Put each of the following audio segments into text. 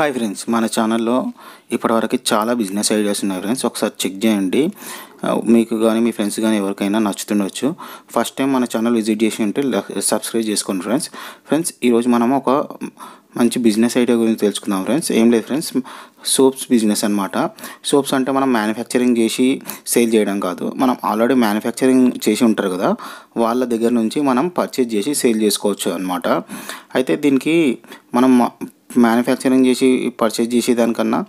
hi friends మన ఛానల్లో ఇప్పటివరకు చాలా బిజినెస్ ఐడియాస్ ఉన్నాయి ఫ్రెండ్స్ ఒకసారి చెక్ చేయండి uh, మీకు కానీ మీ ఫ్రెండ్స్ కానీ ఎవరికైనా నచ్చుతుండొచ్చు ఫస్ట్ టైం మన ఛానల్ విజిట్ చేసి ఉంటే సబ్స్క్రైబ్ చేసుకోండి ఫ్రెండ్స్ ఫ్రెండ్స్ ఈరోజు మనం ఒక మంచి బిజినెస్ ఐడియా గురించి తెలుసుకుందాం ఫ్రెండ్స్ ఏం లేదు ఫ్రెండ్స్ సోప్స్ బిజినెస్ అనమాట సోప్స్ అంటే మనం మ్యానుఫ్యాక్చరింగ్ చేసి సేల్ చేయడం కాదు మనం ఆల్రెడీ మ్యానుఫ్యాక్చరింగ్ చేసి ఉంటారు కదా వాళ్ళ దగ్గర నుంచి మనం పర్చేజ్ చేసి సేల్ చేసుకోవచ్చు అనమాట అయితే దీనికి మనం మ్యానుఫ్యాక్చరింగ్ చేసి పర్చేస్ చేసే దానికన్నా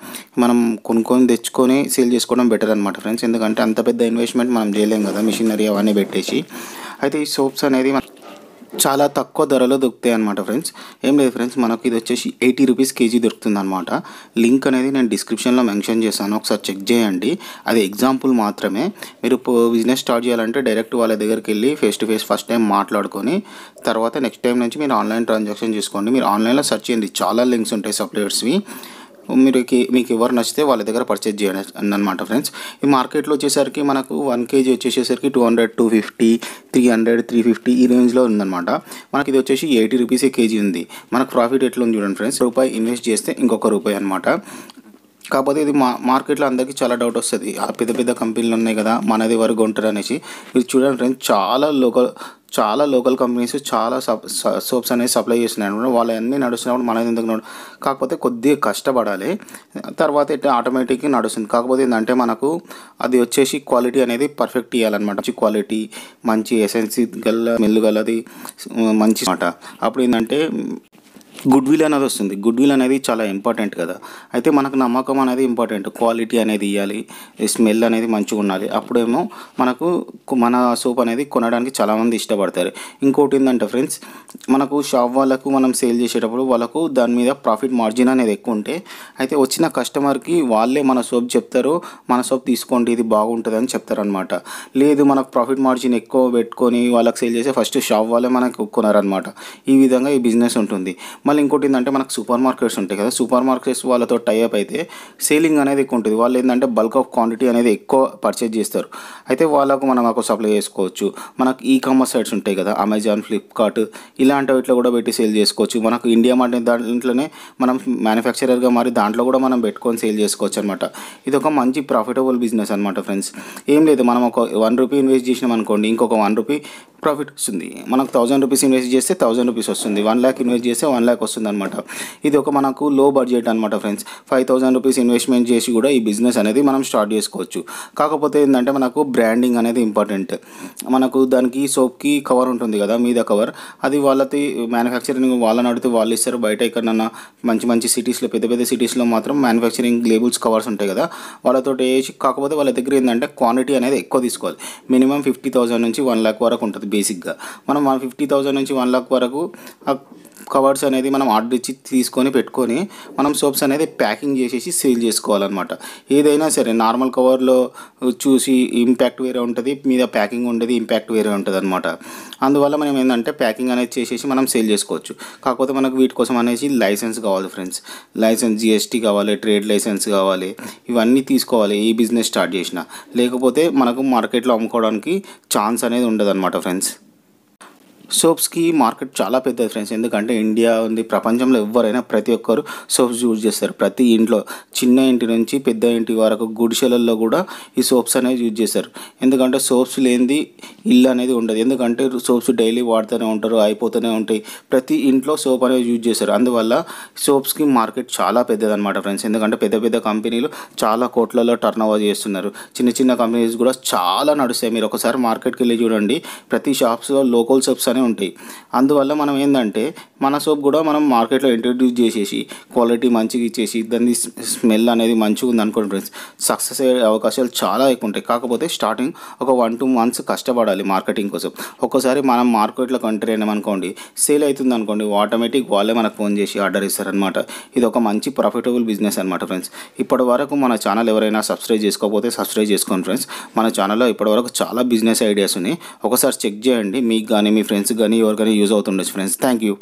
మనం కొనుక్కొని తెచ్చుకొని సేల్ చేసుకోవడం బెటర్ అనమాట ఫ్రెండ్స్ ఎందుకంటే అంత పెద్ద ఇన్వెస్ట్మెంట్ మనం చేయలేం కదా మిషనరీ అవన్నీ పెట్టేసి అయితే ఈ సోప్స్ అనేది చాలా తక్కువ ధరలో దొరుకుతాయి అనమాట ఫ్రెండ్స్ ఏం లేదు ఫ్రెండ్స్ మనకి ఇది వచ్చేసి ఎయిటీ రూపీస్ కేజీ దొరుకుతుంది అనమాట లింక్ అనేది నేను డిస్క్రిప్షన్లో మెన్షన్ చేశాను ఒకసారి చెక్ చేయండి అది ఎగ్జాంపుల్ మాత్రమే మీరు బిజినెస్ స్టార్ట్ చేయాలంటే డైరెక్ట్ వాళ్ళ దగ్గరికి వెళ్ళి face to face first time మాట్లాడుకొని తర్వాత నెక్స్ట్ టైం నుంచి మీరు ఆన్లైన్ ట్రాన్సాక్షన్ చేసుకోండి మీరు ఆన్లైన్లో సెర్చ్ చేయండి చాలా లింక్స్ ఉంటాయి సప్లైయర్స్వి మీరు మీకు ఎవరు నచ్చితే వాళ్ళ దగ్గర పర్చేజ్ చేయండి అనమాట ఫ్రెండ్స్ ఈ మార్కెట్లో వచ్చేసరికి మనకు వన్ కేజీ వచ్చేసేసరికి two hundred two fifty three hundred three fifty ఈ రేంజ్లో ఉందన్నమాట మనకి ఇది వచ్చేసి ఎయిటీ రూపీస్ కేజీ ఉంది మనకు ప్రాఫిట్ ఎట్లా ఉంది చూడండి ఫ్రెండ్స్ రూపాయి ఇన్వెస్ట్ చేస్తే ఇంకొక రూపాయి అనమాట కాకపోతే ఇది మా మార్కెట్లో అందరికీ చాలా డౌట్ వస్తుంది ఆ పెద్ద పెద్ద కంపెనీలు ఉన్నాయి కదా మనది వరకు ఉంటారు అనేసి ఇది చూడండి ఫ్రెండ్స్ చాలా లోకల్ చాలా లోకల్ కంపెనీస్ చాలా సోప్స్ అనేవి సప్లై చేస్తున్నాయి అనమాట వాళ్ళు నడుస్తున్నప్పుడు మనం ఎందుకు నడు కాకపోతే కొద్దిగా కష్టపడాలి తర్వాత ఇట్లా ఆటోమేటిక్గా నడుస్తుంది కాకపోతే ఏంటంటే మనకు అది వచ్చేసి క్వాలిటీ అనేది పర్ఫెక్ట్ ఇవ్వాలన్నమాట మంచి క్వాలిటీ మంచి ఎసెన్సీ గల మెల్లు మంచి అనమాట అప్పుడు ఏంటంటే గుడ్ విల్ అనేది వస్తుంది గుడ్ విల్ అనేది చాలా ఇంపార్టెంట్ కదా అయితే మనకు నమ్మకం అనేది ఇంపార్టెంట్ క్వాలిటీ అనేది ఇవ్వాలి స్మెల్ అనేది మంచిగా ఉండాలి అప్పుడేమో మనకు మన సోప్ అనేది కొనడానికి చాలామంది ఇష్టపడతారు ఇంకోటి ఏంటంటే ఫ్రెండ్స్ మనకు షాప్ వాళ్ళకు మనం సేల్ చేసేటప్పుడు వాళ్ళకు దాని మీద ప్రాఫిట్ మార్జిన్ అనేది ఎక్కువ ఉంటే అయితే వచ్చిన కస్టమర్కి వాళ్ళే మన సోప్ చెప్తారు మన సోప్ తీసుకోండి ఇది బాగుంటుంది అని చెప్తారనమాట లేదు మనకు ప్రాఫిట్ మార్జిన్ ఎక్కువ పెట్టుకొని వాళ్ళకి సేల్ చేసే ఫస్ట్ షాప్ వాళ్ళే మనకు కొనారనమాట ఈ విధంగా ఈ బిజినెస్ ఉంటుంది మళ్ళీ ఇంకోటి ఏంటంటే మనకు సూపర్ మార్కెట్స్ ఉంటాయి కదా సూపర్ మార్కెట్స్ వాళ్ళతో టైఅప్ అయితే సేలింగ్ అనేది ఎక్కువ ఉంటుంది వాళ్ళు ఏంటంటే బల్క్ ఆఫ్ క్వాంటిటీ అనేది ఎక్కువ పర్చేజ్ చేస్తారు అయితే వాళ్ళకు మనం ఒక సప్లై చేసుకోవచ్చు మనకు ఈ కామర్స్ సైట్స్ ఉంటాయి కదా అమెజాన్ ఫ్లిప్కార్ట్ ఇలాంటివి వాటిలో కూడా పెట్టి సేల్ చేసుకోవచ్చు మనకు ఇండియా మార్ట్ దాంట్లోనే మనం మ్యానుఫ్యాక్చరర్గా మారి దాంట్లో కూడా మనం పెట్టుకొని సేల్ చేసుకోవచ్చు అనమాట ఇది ఒక మంచి ప్రాఫిటబుల్ బిజినెస్ అనమాట ఫ్రెండ్స్ ఏం లేదు మనం ఒక వన్ రూపీ ఇన్వెస్ట్ చేసినాం అనుకోండి ఇంకొక వన్ రూపీ ప్రాఫిట్ వస్తుంది మనకు థౌజండ్ రూపీస్ ఇన్వెస్ట్ చేస్తే థౌసండ్ రూపీస్ వస్తుంది వన్ ల్యాక్ ఇన్వెస్ట్ చేస్తే వన్ ల్యాక్ వస్తుంది అనమాట ఇది ఒక మనకు లో బడ్జెట్ అనమాట friends five thousand rupees investment చేసి కూడా ఈ బిజినెస్ అనేది మనం స్టార్ట్ చేసుకోవచ్చు కాకపోతే ఏంటంటే మనకు బ్రాండింగ్ అనేది ఇంపార్టెంట్ మనకు దానికి సోప్కి కవర్ ఉంటుంది కదా మీద కవర్ అది వాళ్ళది మ్యానుఫ్యాక్చరింగ్ వాళ్ళని అడిగితే వాళ్ళు ఇస్తారు బయట ఎక్కడన్నా మంచి మంచి సిటీస్లో పెద్ద పెద్ద సిటీస్లో మాత్రం మ్యానుఫ్యాక్చరింగ్ లేబుల్స్ కవర్స్ ఉంటాయి కదా వాళ్ళతో కాకపోతే వాళ్ళ దగ్గర ఏంటంటే క్వాంటిటీ అనేది ఎక్కువ తీసుకోవాలి మినిమం ఫిఫ్టీ థౌసండ్ నుంచి వన్ ల్యాక్ వరకు ఉంటుంది బేసిక్గా మనం వన్ ఫిఫ్టీ థౌసండ్ నుంచి వన్ లాక్ వరకు కవర్స్ అనేది మనం ఆర్డర్ ఇచ్చి తీసుకొని పెట్టుకొని మనం సోప్స్ అనేది ప్యాకింగ్ చేసేసి సేల్ చేసుకోవాలన్నమాట ఏదైనా సరే నార్మల్ కవర్లో చూసి ఇంపాక్ట్ వేరే ఉంటుంది మీద ప్యాకింగ్ ఉండేది ఇంపాక్ట్ వేరే ఉంటుంది అనమాట అందువల్ల మనం ఏంటంటే ప్యాకింగ్ అనేది చేసేసి మనం సేల్ చేసుకోవచ్చు కాకపోతే మనకు వీటి కోసం అనేసి లైసెన్స్ కావాలి ఫ్రెండ్స్ లైసెన్స్ జిఎస్టీ కావాలి ట్రేడ్ లైసెన్స్ కావాలి ఇవన్నీ తీసుకోవాలి ఏ బిజినెస్ స్టార్ట్ చేసినా లేకపోతే మనకు మార్కెట్లో అమ్ముకోవడానికి ఛాన్స్ అనేది ఉండదు ఫ్రెండ్స్ సోప్స్కి మార్కెట్ చాలా పెద్ద ఫ్రెండ్స్ ఎందుకంటే ఇండియా ఉంది ప్రపంచంలో ఎవరైనా ప్రతి ఒక్కరు సోప్స్ యూజ్ చేస్తారు ప్రతి ఇంట్లో చిన్న ఇంటి నుంచి పెద్ద ఇంటి వరకు గుడిసెలలో కూడా ఈ సోప్స్ అనేది యూజ్ చేస్తారు ఎందుకంటే సోప్స్ లేనిది ఇల్లు అనేది ఉండదు ఎందుకంటే సోప్స్ డైలీ వాడుతూనే ఉంటారు అయిపోతూనే ఉంటాయి ప్రతి ఇంట్లో సోప్ అనేది యూజ్ చేస్తారు అందువల్ల సోప్స్కి మార్కెట్ చాలా పెద్దదన్నమాట ఫ్రెండ్స్ ఎందుకంటే పెద్ద పెద్ద కంపెనీలు చాలా కోట్లలో టర్న్ ఓవర్ చేస్తున్నారు చిన్న చిన్న కంపెనీస్ కూడా చాలా నడుస్తాయి మీరు ఒకసారి మార్కెట్కి వెళ్ళి చూడండి ప్రతి షాప్స్లో లోకల్ సోప్స్ అనేవి ఉంటాయి అందువల్ల మనం ఏంటంటే మన సోప్ కూడా మనం మార్కెట్లో ఇంట్రడ్యూస్ చేసేసి క్వాలిటీ మంచిగా ఇచ్చేసి దాన్ని స్మెల్ అనేది మంచిగా ఉంది అనుకోండి ఫ్రెండ్స్ సక్సెస్ అయ్యే అవకాశాలు చాలా ఎక్కువ ఉంటాయి కాకపోతే స్టార్టింగ్ ఒక వన్ టూ మంత్స్ కష్టపడాలి మార్కెటింగ్ కోసం ఒక్కసారి మనం మార్కెట్లో కంట్రీ అనుకోండి సేల్ అవుతుంది అనుకోండి ఆటోమేటిక్ వాళ్ళే మనకు ఫోన్ చేసి ఆర్డర్ ఇస్తారనమాట ఇది ఒక మంచి ప్రాఫిటబుల్ బిజినెస్ అనమాట ఫ్రెండ్స్ ఇప్పటి వరకు మన ఛానల్ ఎవరైనా సబ్స్క్రైబ్ చేసుకోకపోతే సబ్స్క్రైబ్ చేసుకోండి ఫ్రెండ్స్ మన ఛానల్లో ఇప్పటివరకు చాలా బిజినెస్ ఐడియాస్ ఉన్నాయి ఒకసారి చెక్ చేయండి మీకు కానీ మీ ఫ్రెండ్స్కి కానీ ఎవరికైనా యూజ్ అవుతుండొచ్చు ఫ్రెండ్స్ థ్యాంక్ యూ